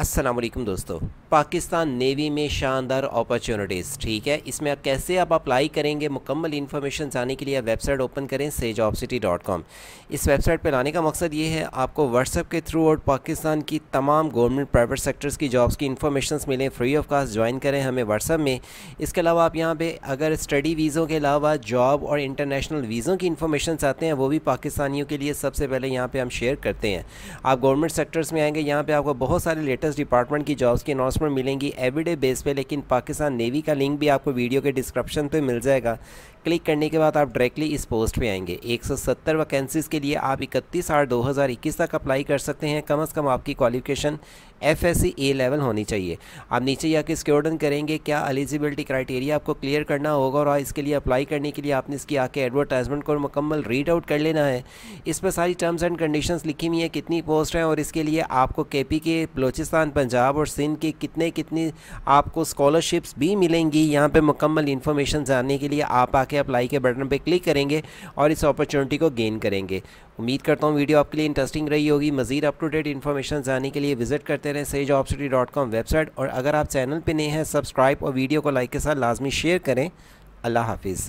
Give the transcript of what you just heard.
असलम दोस्तों पाकिस्तान नेवी में शानदार अपॉर्चुनिटीज़ ठीक है इसमें आप कैसे आप अप्लाई करेंगे मुकम्मल इन्फॉर्मेशन जाने के लिए वेबसाइट ओपन करें कॉम इस वेबसाइट पर लाने का मकसद ये है आपको व्हाट्सअप के थ्रू और पाकिस्तान की तमाम गवर्नमेंट प्राइवेट सेक्टर्स की जॉब्स की इन्फॉर्मेशन मिलें फ्री ऑफ कास्ट ज्वाइन करें हमें व्हाट्सअप में इसके अलावा आप यहाँ पर अगर स्टडी वीज़ों के अलावा जॉब और इंटरनेशनल वीज़ों की इन्फॉर्मेशन आते हैं वो भी पाकिस्तानियों के लिए सबसे पहले यहाँ पर हम शेयर करते हैं आप गवर्नमेंट सेक्टर्स में आएंगे यहाँ पर आपको बहुत सारे लेटेस्ट डिफेंस डिपार्टमेंट की जॉब्स की अनाउंसमेंट मिलेंगी एवरीडे बेस पे लेकिन पाकिस्तान नेवी का लिंक भी आपको वीडियो के डिस्क्रिप्शन पे मिल जाएगा क्लिक करने के बाद आप डायरेक्टली इस पोस्ट पे आएंगे 170 वैकेंसीज़ के लिए आप 31 आठ 2021 तक अप्लाई कर सकते हैं कम से कम आपकी qualification F S C A level होनी चाहिए आप नीचे जाके स्क्योर्डन करेंगे क्या एलिजिबिलिटी क्राइटेरिया आपको क्लियर करना होगा और इसके लिए अप्लाई करने के लिए आपने इसकी आके एडवर्टाइजमेंट को मुकम्मल रीड आउट कर लेना है इस पर सारी टर्म्स एंड कंडीशन लिखी हुई हैं कितनी पोस्ट हैं और इसके लिए आपको के पी के बलोचिस्तान पाकिस्तान पंजाब और सिंध की कितने कितनी आपको स्कॉलरशिप्स भी मिलेंगी यहाँ पे मुकम्मल इन्फॉर्मेशन जानने के लिए आप आके अप्लाई के बटन पे क्लिक करेंगे और इस अपॉर्चुनिटी को गेन करेंगे उम्मीद करता हूँ वीडियो आपके लिए इंटरेस्टिंग रही होगी मजीद अप टू डेट इन्फॉर्मेशन जानने के लिए विजिट करते रहें sage job city dot com website और अगर आप चैनल पर नए हैं सब्सक्राइब और वीडियो को लाइक के साथ लाजमी शेयर करें अल्लाह हाफिज़